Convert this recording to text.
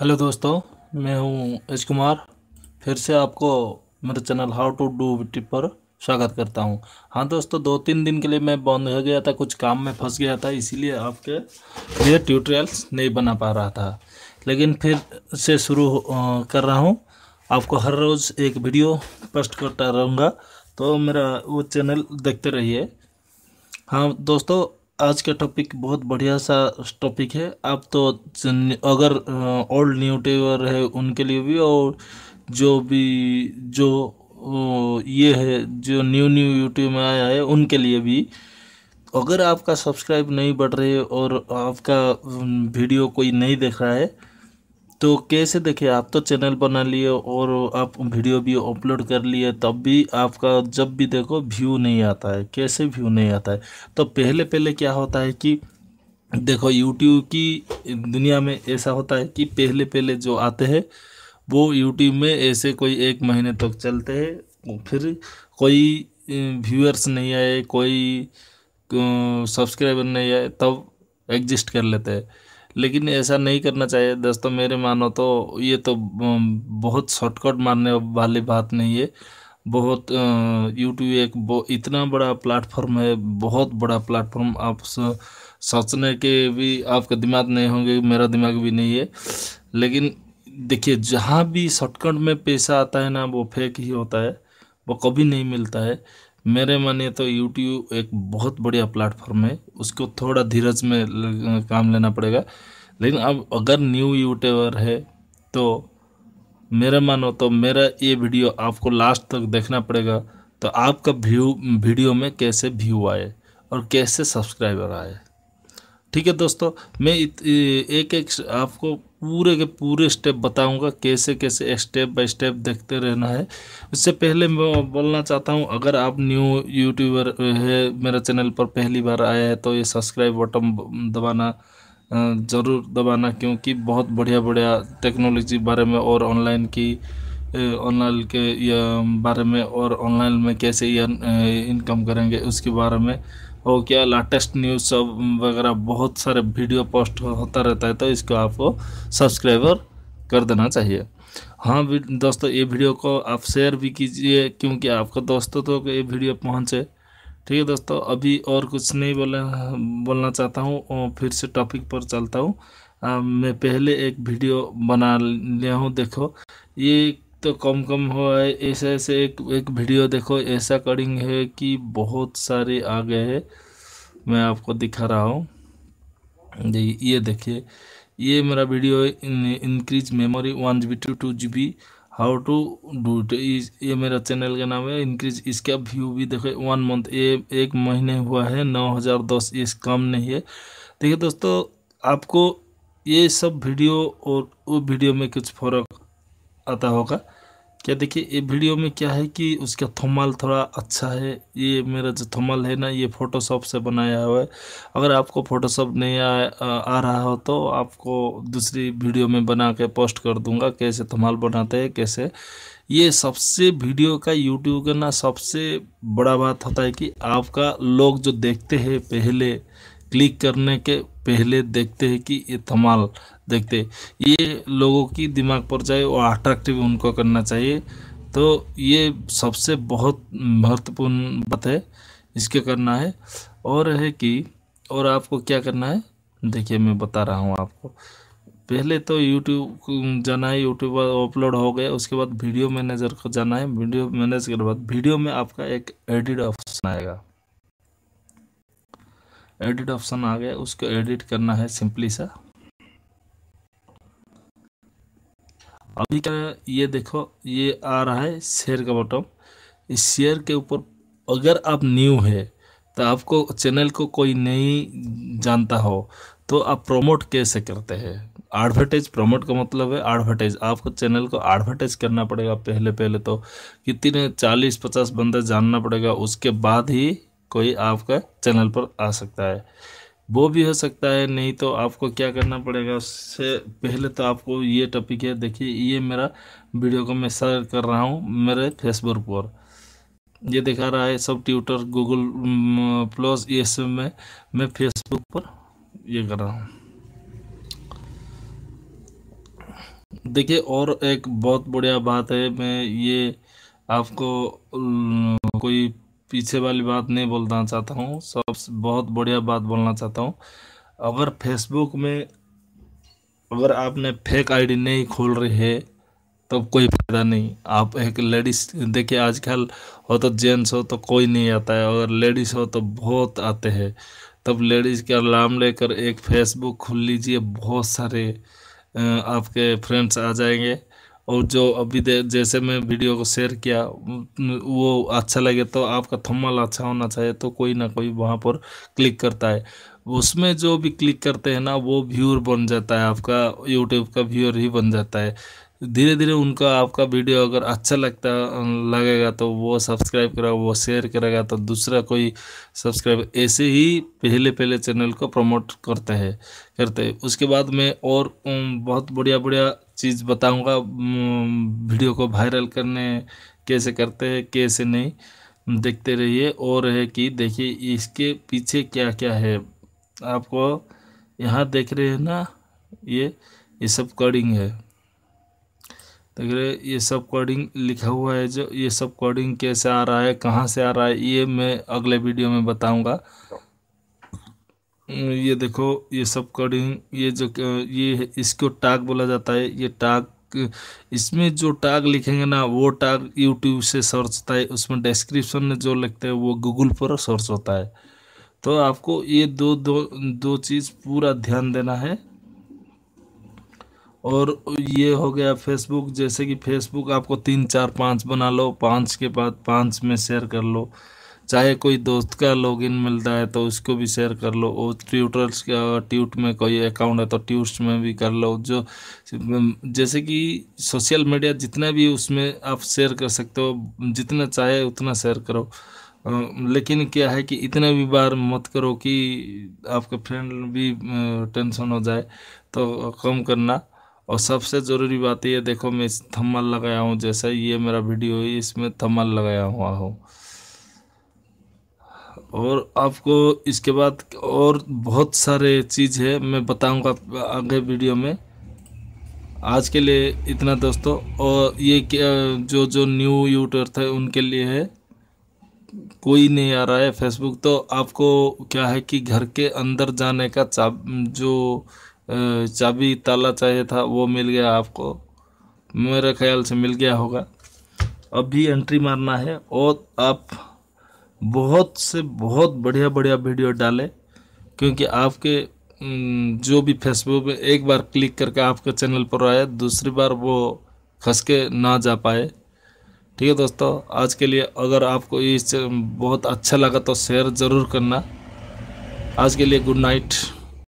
hello दोस्तों मैं हूं एच कुमार फिर से आपको मेरे channel how to do tip पर स्वागत करता हूं हाँ दोस्तों दो तीन दिन के लिए मैं बंद हो गया था कुछ काम में फंस गया था इसीलिए आपके लिए ट्यूटोरियल्स नहीं बना पा रहा था लेकिन फिर से शुरू कर रहा हूं आपको हर रोज़ एक वीडियो पोस्ट करता रहूँगा तो मेरा वो चैनल देखते रहिए हाँ दोस्तों आज का टॉपिक बहुत बढ़िया सा टॉपिक है आप तो अगर ओल्ड न्यू टेवर है उनके लिए भी और जो भी जो ये है जो न्यू न्यू यूट्यूब में आया है उनके लिए भी अगर आपका सब्सक्राइब नहीं बढ़ रहे और आपका वीडियो कोई नहीं देख रहा है तो कैसे देखिए आप तो चैनल बना लिए और आप वीडियो भी अपलोड कर लिए तब भी आपका जब भी देखो व्यू नहीं आता है कैसे व्यू नहीं आता है तो पहले पहले क्या होता है कि देखो यूट्यूब की दुनिया में ऐसा होता है कि पहले पहले जो आते हैं वो यूट्यूब में ऐसे कोई एक महीने तक तो चलते हैं फिर कोई व्यूअर्स नहीं आए कोई सब्सक्राइबर नहीं आए तब एग्जिस्ट कर लेते हैं लेकिन ऐसा नहीं करना चाहिए दोस्तों मेरे मानो तो ये तो बहुत शॉर्टकट मारने वाली बात नहीं है बहुत यूट्यूब एक इतना बड़ा प्लेटफॉर्म है बहुत बड़ा प्लेटफॉर्म आप सोचने के भी आपका दिमाग नहीं होंगे मेरा दिमाग भी नहीं है लेकिन देखिए जहाँ भी शॉर्टकट में पैसा आता है ना वो फेक ही होता है वो कभी नहीं मिलता है मेरे माने तो यूट्यूब एक बहुत बढ़िया प्लेटफॉर्म है उसको थोड़ा धीरज में काम लेना पड़ेगा लेकिन अब अगर न्यू यूट्यूबर है तो मेरा मानो तो मेरा ये वीडियो आपको लास्ट तक देखना पड़ेगा तो आपका व्यू वीडियो में कैसे व्यू आए और कैसे सब्सक्राइबर आए ठीक है दोस्तों मैं एक एक आपको पूरे के पूरे स्टेप बताऊंगा कैसे कैसे स्टेप बाय स्टेप देखते रहना है उससे पहले मैं बोलना चाहता हूं अगर आप न्यू यूट्यूबर है मेरा चैनल पर पहली बार आया है तो ये सब्सक्राइब बटन दबाना ज़रूर दबाना क्योंकि बहुत बढ़िया बढ़िया टेक्नोलॉजी बारे में और ऑनलाइन की ऑनलाइन के बारे में और ऑनलाइन में कैसे इनकम करेंगे उसके बारे में हो गया लाटेस्ट न्यूज़ सब वगैरह बहुत सारे वीडियो पोस्ट होता रहता है तो इसको आपको सब्सक्राइबर कर देना चाहिए हाँ दोस्तों ये वीडियो को आप शेयर भी कीजिए क्योंकि आपका दोस्तों तो ये वीडियो पहुँचे ठीक है दोस्तों अभी और कुछ नहीं बोला बोलना चाहता हूँ फिर से टॉपिक पर चलता हूँ मैं पहले एक वीडियो बना लिया हूँ देखो ये तो कम कम हो है ऐसे ऐसे एक एक वीडियो देखो ऐसा कटिंग है कि बहुत सारे आ गए हैं मैं आपको दिखा रहा हूँ ये देखिए ये मेरा वीडियो है increase memory one G B to two G B how to do it ये मेरा चैनल का नाम है इंक्रीज इसका व्यू भी देखो वन मंथ ये एक महीने हुआ है नौ हज़ार दस ये कम नहीं है देखिए दोस्तों आपको ये सब वीडियो और वो वीडियो में कुछ फ़र्क आता होगा क्या देखिए ये वीडियो में क्या है कि उसका थमाल थोड़ा अच्छा है ये मेरा जो थमाल है ना ये फ़ोटोशॉप से बनाया हुआ है अगर आपको फ़ोटोशॉप नहीं आ, आ रहा हो तो आपको दूसरी वीडियो में बना के पोस्ट कर दूंगा कैसे थमाल बनाते हैं कैसे ये सबसे वीडियो का यूट्यूब का ना सबसे बड़ा बात होता है कि आपका लोग जो देखते हैं पहले क्लिक करने के पहले देखते हैं कि ये थमाल देखते ये लोगों की दिमाग पर जाए और अट्रैक्टिव उनको करना चाहिए तो ये सबसे बहुत महत्वपूर्ण बात है इसके करना है और है कि और आपको क्या करना है देखिए मैं बता रहा हूँ आपको पहले तो यूट्यूब जाना है यूट्यूब पर अपलोड हो गया उसके बाद वीडियो मैनेजर को जाना है वीडियो मैनेजर के बाद वीडियो में आपका एक एडिट ऑप्शन आएगा एडिट ऑप्शन आ गया उसको एडिट करना है सिंपली सा अभी क्या ये देखो ये आ रहा है शेयर का बॉटम इस शेयर के ऊपर अगर आप न्यू है तो आपको चैनल को कोई नहीं जानता हो तो आप प्रमोट कैसे करते हैं एडवर्टाइज प्रमोट का मतलब है एडवर्टाइज आपको चैनल को एडवर्टाइज करना पड़ेगा पहले पहले तो कितने चालीस पचास बंदा जानना पड़ेगा उसके बाद ही कोई आपका चैनल पर आ सकता है वो भी हो सकता है नहीं तो आपको क्या करना पड़ेगा उससे पहले तो आपको ये टॉपिक है देखिए ये मेरा वीडियो को मैं शेयर कर रहा हूँ मेरे फेसबुक पर ये दिखा रहा है सब ट्विटर गूगल प्लस ये सब में मैं फेसबुक पर ये कर रहा हूँ देखिए और एक बहुत बढ़िया बात है मैं ये आपको कोई पीछे वाली बात नहीं बोलना चाहता हूँ सब बहुत बढ़िया बात बोलना चाहता हूँ अगर फेसबुक में अगर आपने फेक आईडी नहीं खोल रही है तब तो कोई फ़ायदा नहीं आप एक लेडीज देखिए आजकल हो तो जेंट्स हो तो कोई नहीं आता है अगर लेडीज़ हो तो बहुत आते हैं तब लेडीज़ का नाम लेकर एक फेसबुक खोल लीजिए बहुत सारे आपके फ्रेंड्स आ जाएंगे और जो अभी जैसे मैं वीडियो को शेयर किया वो अच्छा लगे तो आपका थम्मल अच्छा होना चाहिए तो कोई ना कोई वहाँ पर क्लिक करता है उसमें जो भी क्लिक करते हैं ना वो व्यूअर बन जाता है आपका यूट्यूब का व्यूअर ही बन जाता है धीरे धीरे उनका आपका वीडियो अगर अच्छा लगता लगेगा तो वो सब्सक्राइब करेगा वो शेयर करेगा तो दूसरा कोई सब्सक्राइब ऐसे ही पहले पहले चैनल को प्रमोट करते हैं करते हैं उसके बाद में और बहुत बढ़िया बढ़िया चीज़ बताऊंगा वीडियो को वायरल करने कैसे करते हैं कैसे नहीं देखते रहिए और है कि देखिए इसके पीछे क्या क्या है आपको यहाँ देख रहे हैं ना ये ये सब कोडिंग है देख रहे ये सब कोडिंग लिखा हुआ है जो ये सब कोडिंग कैसे आ रहा है कहाँ से आ रहा है ये मैं अगले वीडियो में बताऊंगा हम्म, ये देखो ये सब कटिंग ये जो ये इसको टाग बोला जाता है ये टाग इसमें जो टाग लिखेंगे ना वो टाग यूट्यूब से सर्च होता है उसमें डिस्क्रिप्शन में जो लिखते हैं वो गूगल पर सर्च होता है तो आपको ये दो दो दो चीज़ पूरा ध्यान देना है और ये हो गया फेसबुक जैसे कि फेसबुक आपको तीन चार पाँच बना लो पाँच के बाद पाँच में शेयर कर लो चाहे कोई दोस्त का लॉगिन मिलता है तो उसको भी शेयर कर लो और ट्यूटर्स का ट्यूट में कोई अकाउंट है तो ट्यूट्स में भी कर लो जो जैसे कि सोशल मीडिया जितना भी उसमें आप शेयर कर सकते हो जितना चाहे उतना शेयर करो लेकिन क्या है कि इतने भी बार मत करो कि आपके फ्रेंड भी टेंशन हो जाए तो कम करना और सबसे ज़रूरी बात यह देखो मैं थम्मल लगाया हूँ जैसा ये मेरा वीडियो है इसमें थम्मल लगाया हुआ हूँ और आपको इसके बाद और बहुत सारे चीज़ है मैं बताऊंगा आगे वीडियो में आज के लिए इतना दोस्तों और ये जो जो न्यू यूटर थे उनके लिए है कोई नहीं आ रहा है फेसबुक तो आपको क्या है कि घर के अंदर जाने का चाब जो चाबी ताला चाहिए था वो मिल गया आपको मेरे ख्याल से मिल गया होगा अब भी एंट्री मारना है और आप बहुत से बहुत बढ़िया बढ़िया वीडियो डालें क्योंकि आपके जो भी फेसबुक में एक बार क्लिक करके आपके चैनल पर आए दूसरी बार वो फंस के ना जा पाए ठीक है दोस्तों आज के लिए अगर आपको इस बहुत अच्छा लगा तो शेयर ज़रूर करना आज के लिए गुड नाइट